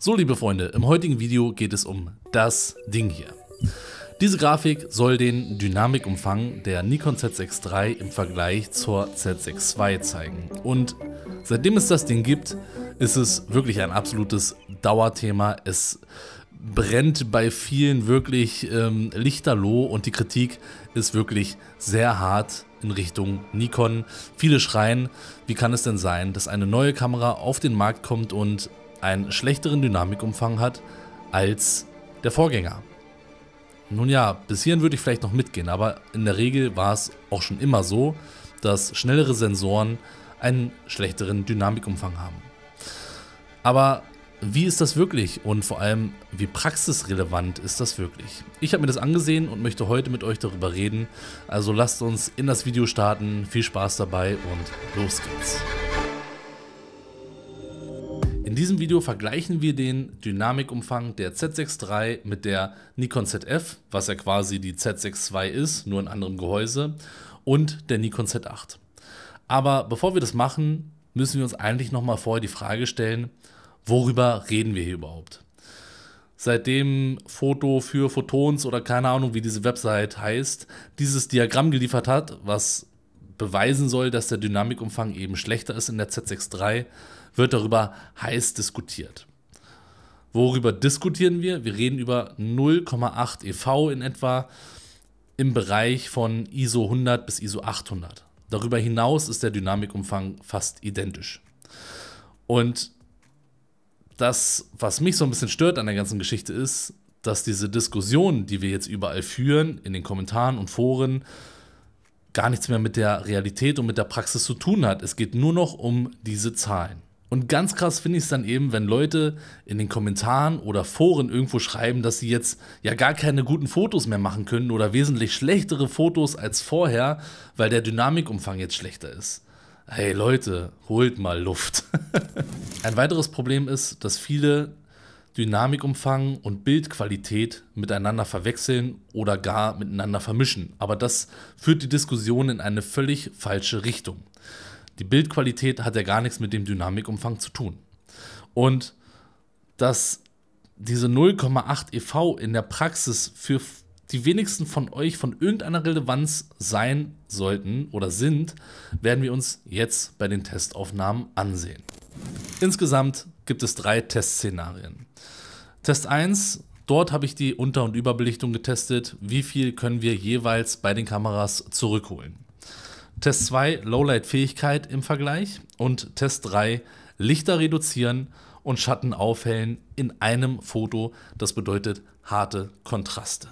So, liebe Freunde, im heutigen Video geht es um das Ding hier. Diese Grafik soll den Dynamikumfang der Nikon Z6 III im Vergleich zur Z6 II zeigen. Und seitdem es das Ding gibt, ist es wirklich ein absolutes Dauerthema. Es brennt bei vielen wirklich ähm, lichterloh und die Kritik ist wirklich sehr hart in Richtung Nikon. Viele schreien, wie kann es denn sein, dass eine neue Kamera auf den Markt kommt und einen schlechteren Dynamikumfang hat als der Vorgänger. Nun ja, bis hierhin würde ich vielleicht noch mitgehen, aber in der Regel war es auch schon immer so, dass schnellere Sensoren einen schlechteren Dynamikumfang haben. Aber wie ist das wirklich und vor allem, wie praxisrelevant ist das wirklich? Ich habe mir das angesehen und möchte heute mit euch darüber reden. Also lasst uns in das Video starten. Viel Spaß dabei und los geht's diesem Video vergleichen wir den Dynamikumfang der Z63 mit der Nikon ZF, was ja quasi die Z62 ist, nur in anderem Gehäuse, und der Nikon Z8. Aber bevor wir das machen, müssen wir uns eigentlich nochmal vorher die Frage stellen, worüber reden wir hier überhaupt? Seitdem Foto für Photons oder keine Ahnung, wie diese Website heißt, dieses Diagramm geliefert hat, was beweisen soll, dass der Dynamikumfang eben schlechter ist in der Z63, wird darüber heiß diskutiert. Worüber diskutieren wir? Wir reden über 0,8 EV in etwa im Bereich von ISO 100 bis ISO 800. Darüber hinaus ist der Dynamikumfang fast identisch. Und das, was mich so ein bisschen stört an der ganzen Geschichte ist, dass diese Diskussionen, die wir jetzt überall führen, in den Kommentaren und Foren, gar nichts mehr mit der Realität und mit der Praxis zu tun hat. Es geht nur noch um diese Zahlen. Und ganz krass finde ich es dann eben, wenn Leute in den Kommentaren oder Foren irgendwo schreiben, dass sie jetzt ja gar keine guten Fotos mehr machen können oder wesentlich schlechtere Fotos als vorher, weil der Dynamikumfang jetzt schlechter ist. Hey Leute, holt mal Luft. Ein weiteres Problem ist, dass viele Dynamikumfang und Bildqualität miteinander verwechseln oder gar miteinander vermischen. Aber das führt die Diskussion in eine völlig falsche Richtung. Die Bildqualität hat ja gar nichts mit dem Dynamikumfang zu tun. Und dass diese 0,8 EV in der Praxis für die wenigsten von euch von irgendeiner Relevanz sein sollten oder sind, werden wir uns jetzt bei den Testaufnahmen ansehen. Insgesamt gibt es drei Testszenarien. Test 1, dort habe ich die Unter- und Überbelichtung getestet, wie viel können wir jeweils bei den Kameras zurückholen. Test 2 Lowlight-Fähigkeit im Vergleich und Test 3 Lichter reduzieren und Schatten aufhellen in einem Foto. Das bedeutet harte Kontraste.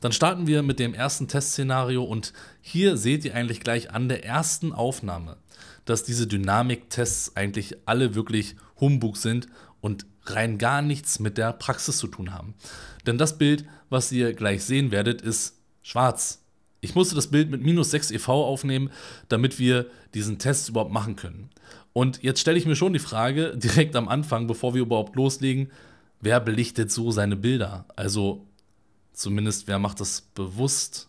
Dann starten wir mit dem ersten Testszenario und hier seht ihr eigentlich gleich an der ersten Aufnahme, dass diese Dynamiktests eigentlich alle wirklich Humbug sind und rein gar nichts mit der Praxis zu tun haben. Denn das Bild, was ihr gleich sehen werdet, ist schwarz. Ich musste das Bild mit minus 6 EV aufnehmen, damit wir diesen Test überhaupt machen können. Und jetzt stelle ich mir schon die Frage, direkt am Anfang, bevor wir überhaupt loslegen, wer belichtet so seine Bilder? Also zumindest wer macht das bewusst?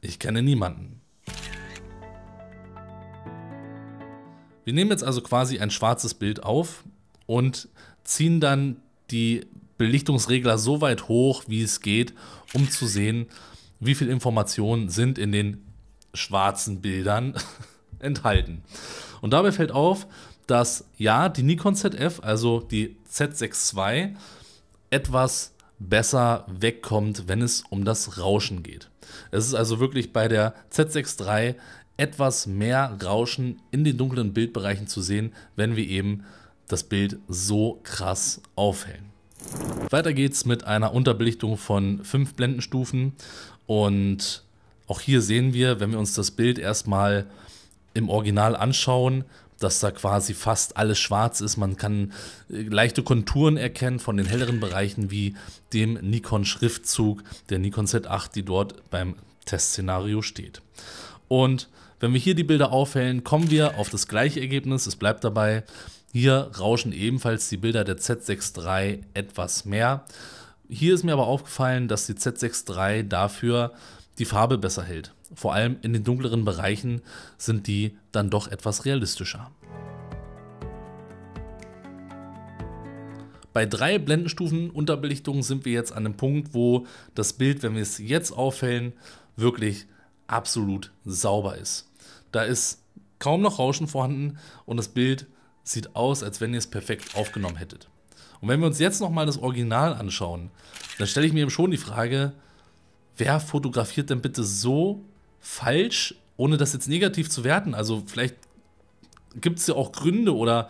Ich kenne niemanden. Wir nehmen jetzt also quasi ein schwarzes Bild auf und ziehen dann die Belichtungsregler so weit hoch, wie es geht, um zu sehen, wie viel Informationen sind in den schwarzen Bildern enthalten. Und dabei fällt auf, dass ja, die Nikon ZF, also die Z6 II, etwas besser wegkommt, wenn es um das Rauschen geht. Es ist also wirklich bei der Z6 III etwas mehr Rauschen in den dunklen Bildbereichen zu sehen, wenn wir eben das Bild so krass aufhellen. Weiter geht's mit einer Unterbelichtung von fünf Blendenstufen und auch hier sehen wir, wenn wir uns das Bild erstmal im Original anschauen, dass da quasi fast alles schwarz ist. Man kann äh, leichte Konturen erkennen von den helleren Bereichen wie dem Nikon-Schriftzug der Nikon Z8, die dort beim Testszenario steht. Und wenn wir hier die Bilder aufhellen, kommen wir auf das gleiche Ergebnis. Es bleibt dabei. Hier rauschen ebenfalls die Bilder der Z63 etwas mehr. Hier ist mir aber aufgefallen, dass die Z63 dafür die Farbe besser hält. Vor allem in den dunkleren Bereichen sind die dann doch etwas realistischer. Bei drei Blendenstufen Unterbelichtung sind wir jetzt an dem Punkt, wo das Bild, wenn wir es jetzt auffällen, wirklich absolut sauber ist. Da ist kaum noch Rauschen vorhanden und das Bild sieht aus, als wenn ihr es perfekt aufgenommen hättet. Und wenn wir uns jetzt nochmal das Original anschauen, dann stelle ich mir eben schon die Frage, wer fotografiert denn bitte so falsch, ohne das jetzt negativ zu werten? Also vielleicht gibt es ja auch Gründe oder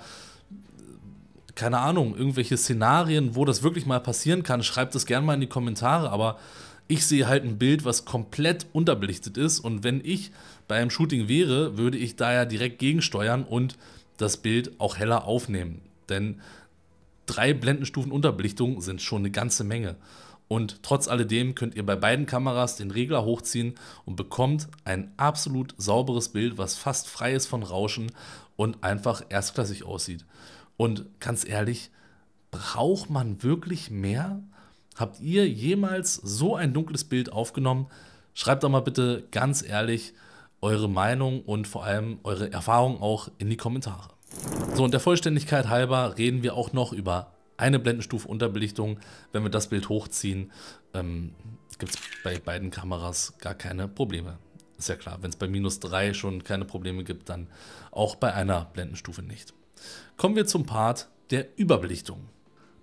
keine Ahnung, irgendwelche Szenarien, wo das wirklich mal passieren kann. Schreibt das gerne mal in die Kommentare, aber ich sehe halt ein Bild, was komplett unterbelichtet ist und wenn ich bei einem Shooting wäre, würde ich da ja direkt gegensteuern und das Bild auch heller aufnehmen. Denn drei Blendenstufen Unterbelichtung sind schon eine ganze Menge. Und trotz alledem könnt ihr bei beiden Kameras den Regler hochziehen und bekommt ein absolut sauberes Bild, was fast frei ist von Rauschen und einfach erstklassig aussieht. Und ganz ehrlich, braucht man wirklich mehr? Habt ihr jemals so ein dunkles Bild aufgenommen? Schreibt doch mal bitte ganz ehrlich eure Meinung und vor allem eure Erfahrung auch in die Kommentare. So, und der Vollständigkeit halber reden wir auch noch über eine Blendenstufe Unterbelichtung. Wenn wir das Bild hochziehen, ähm, gibt es bei beiden Kameras gar keine Probleme. Ist ja klar, wenn es bei minus 3 schon keine Probleme gibt, dann auch bei einer Blendenstufe nicht. Kommen wir zum Part der Überbelichtung.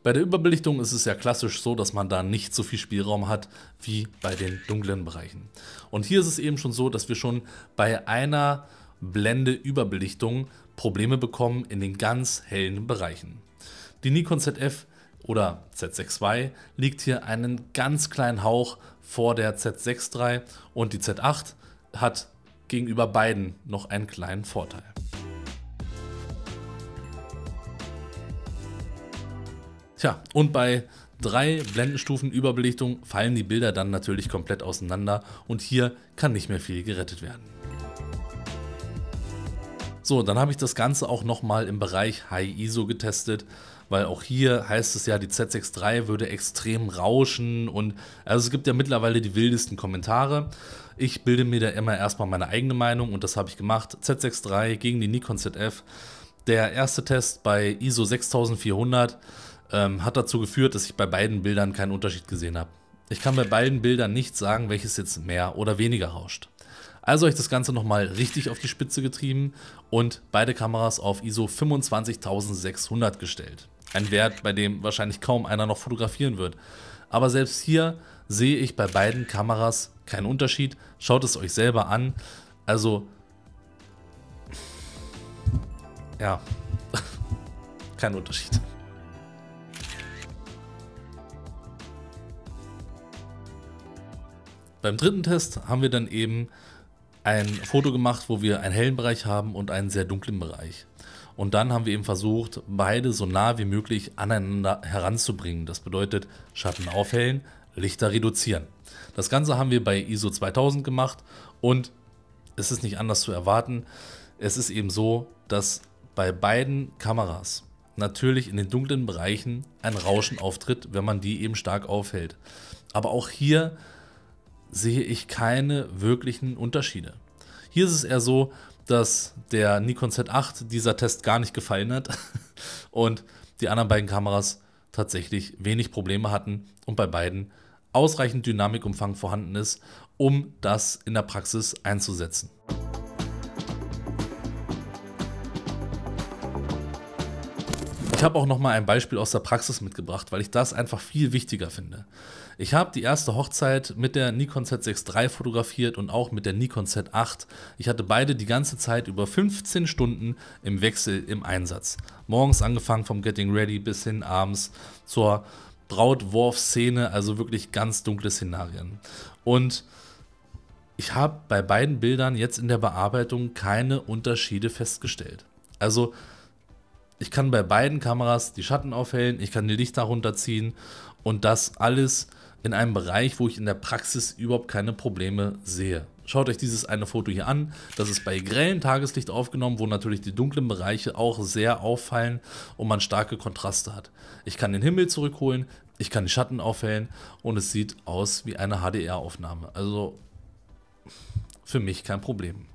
Bei der Überbelichtung ist es ja klassisch so, dass man da nicht so viel Spielraum hat wie bei den dunklen Bereichen. Und hier ist es eben schon so, dass wir schon bei einer Blende Überbelichtung Probleme bekommen in den ganz hellen Bereichen. Die Nikon ZF oder Z6 II liegt hier einen ganz kleinen Hauch vor der Z6 III und die Z8 hat gegenüber beiden noch einen kleinen Vorteil. Tja, und bei drei Blendenstufen Überbelichtung fallen die Bilder dann natürlich komplett auseinander und hier kann nicht mehr viel gerettet werden. So, dann habe ich das Ganze auch nochmal im Bereich High ISO getestet, weil auch hier heißt es ja, die Z63 würde extrem rauschen und also es gibt ja mittlerweile die wildesten Kommentare. Ich bilde mir da immer erstmal meine eigene Meinung und das habe ich gemacht. Z63 gegen die Nikon ZF. Der erste Test bei ISO 6400 ähm, hat dazu geführt, dass ich bei beiden Bildern keinen Unterschied gesehen habe. Ich kann bei beiden Bildern nicht sagen, welches jetzt mehr oder weniger rauscht. Also habe ich das Ganze nochmal richtig auf die Spitze getrieben und beide Kameras auf ISO 25600 gestellt. Ein Wert, bei dem wahrscheinlich kaum einer noch fotografieren wird. Aber selbst hier sehe ich bei beiden Kameras keinen Unterschied. Schaut es euch selber an. Also, ja, kein Unterschied. Beim dritten Test haben wir dann eben ein Foto gemacht, wo wir einen hellen Bereich haben und einen sehr dunklen Bereich. Und dann haben wir eben versucht, beide so nah wie möglich aneinander heranzubringen. Das bedeutet, Schatten aufhellen, Lichter reduzieren. Das Ganze haben wir bei ISO 2000 gemacht und es ist nicht anders zu erwarten. Es ist eben so, dass bei beiden Kameras natürlich in den dunklen Bereichen ein Rauschen auftritt, wenn man die eben stark aufhält. Aber auch hier sehe ich keine wirklichen Unterschiede. Hier ist es eher so, dass der Nikon Z8 dieser Test gar nicht gefallen hat und die anderen beiden Kameras tatsächlich wenig Probleme hatten und bei beiden ausreichend Dynamikumfang vorhanden ist, um das in der Praxis einzusetzen. Ich habe auch noch mal ein Beispiel aus der Praxis mitgebracht, weil ich das einfach viel wichtiger finde. Ich habe die erste Hochzeit mit der Nikon Z6 III fotografiert und auch mit der Nikon Z8. Ich hatte beide die ganze Zeit über 15 Stunden im Wechsel im Einsatz. Morgens angefangen vom Getting Ready bis hin abends zur Brautwurf-Szene, also wirklich ganz dunkle Szenarien. Und ich habe bei beiden Bildern jetzt in der Bearbeitung keine Unterschiede festgestellt. Also ich kann bei beiden Kameras die Schatten aufhellen, ich kann die Lichter runterziehen und das alles in einem Bereich, wo ich in der Praxis überhaupt keine Probleme sehe. Schaut euch dieses eine Foto hier an. Das ist bei grellem Tageslicht aufgenommen, wo natürlich die dunklen Bereiche auch sehr auffallen und man starke Kontraste hat. Ich kann den Himmel zurückholen, ich kann die Schatten aufhellen und es sieht aus wie eine HDR-Aufnahme. Also für mich kein Problem.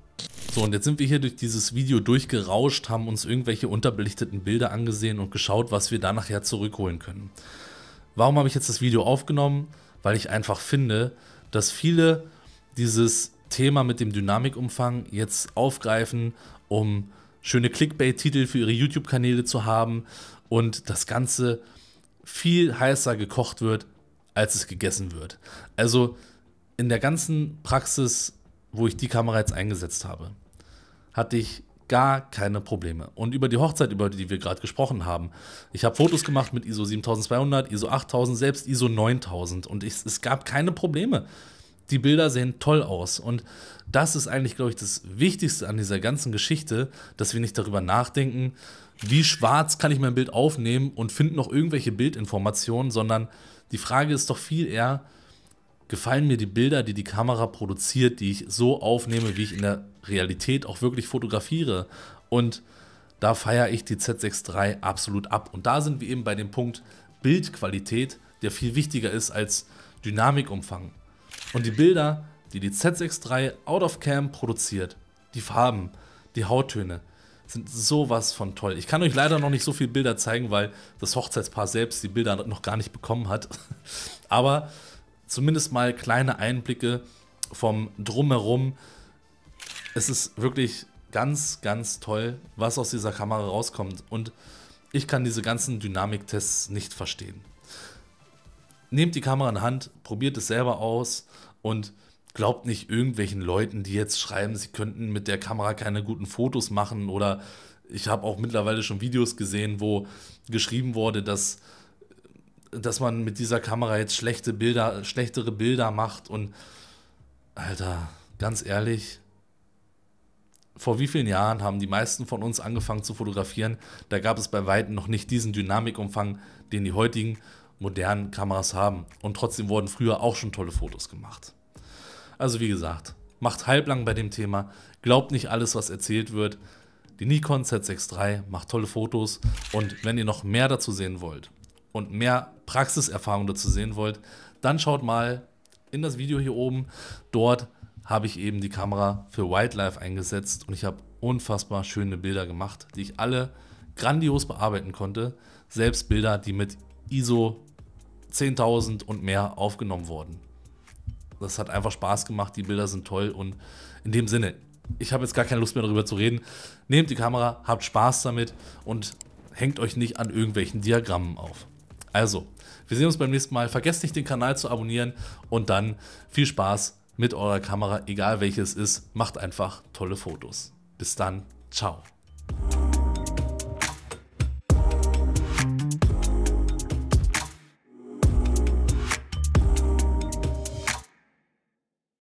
So, und jetzt sind wir hier durch dieses Video durchgerauscht, haben uns irgendwelche unterbelichteten Bilder angesehen und geschaut, was wir da nachher zurückholen können. Warum habe ich jetzt das Video aufgenommen? Weil ich einfach finde, dass viele dieses Thema mit dem Dynamikumfang jetzt aufgreifen, um schöne Clickbait-Titel für ihre YouTube-Kanäle zu haben und das Ganze viel heißer gekocht wird, als es gegessen wird. Also in der ganzen Praxis, wo ich die Kamera jetzt eingesetzt habe, hatte ich gar keine Probleme. Und über die Hochzeit, über die wir gerade gesprochen haben, ich habe Fotos gemacht mit ISO 7200, ISO 8000, selbst ISO 9000 und ich, es gab keine Probleme. Die Bilder sehen toll aus und das ist eigentlich, glaube ich, das Wichtigste an dieser ganzen Geschichte, dass wir nicht darüber nachdenken, wie schwarz kann ich mein Bild aufnehmen und finde noch irgendwelche Bildinformationen, sondern die Frage ist doch viel eher, gefallen mir die Bilder, die die Kamera produziert, die ich so aufnehme, wie ich in der Realität auch wirklich fotografiere. Und da feiere ich die Z63 absolut ab. Und da sind wir eben bei dem Punkt Bildqualität, der viel wichtiger ist als Dynamikumfang. Und die Bilder, die die Z63 out of cam produziert, die Farben, die Hauttöne, sind sowas von toll. Ich kann euch leider noch nicht so viele Bilder zeigen, weil das Hochzeitspaar selbst die Bilder noch gar nicht bekommen hat. Aber zumindest mal kleine Einblicke vom Drumherum. Es ist wirklich ganz, ganz toll, was aus dieser Kamera rauskommt. Und ich kann diese ganzen Dynamiktests nicht verstehen. Nehmt die Kamera in Hand, probiert es selber aus und glaubt nicht irgendwelchen Leuten, die jetzt schreiben, sie könnten mit der Kamera keine guten Fotos machen oder ich habe auch mittlerweile schon Videos gesehen, wo geschrieben wurde, dass dass man mit dieser Kamera jetzt schlechte Bilder, schlechtere Bilder macht und Alter, ganz ehrlich, vor wie vielen Jahren haben die meisten von uns angefangen zu fotografieren? Da gab es bei Weitem noch nicht diesen Dynamikumfang, den die heutigen modernen Kameras haben. Und trotzdem wurden früher auch schon tolle Fotos gemacht. Also wie gesagt, macht halblang bei dem Thema, glaubt nicht alles, was erzählt wird. Die Nikon Z6 III macht tolle Fotos und wenn ihr noch mehr dazu sehen wollt, und mehr Praxiserfahrung dazu sehen wollt, dann schaut mal in das Video hier oben. Dort habe ich eben die Kamera für Wildlife eingesetzt und ich habe unfassbar schöne Bilder gemacht, die ich alle grandios bearbeiten konnte. Selbst Bilder, die mit ISO 10.000 und mehr aufgenommen wurden. Das hat einfach Spaß gemacht, die Bilder sind toll und in dem Sinne, ich habe jetzt gar keine Lust mehr darüber zu reden. Nehmt die Kamera, habt Spaß damit und hängt euch nicht an irgendwelchen Diagrammen auf. Also, wir sehen uns beim nächsten Mal. Vergesst nicht, den Kanal zu abonnieren und dann viel Spaß mit eurer Kamera, egal welches ist. Macht einfach tolle Fotos. Bis dann. Ciao.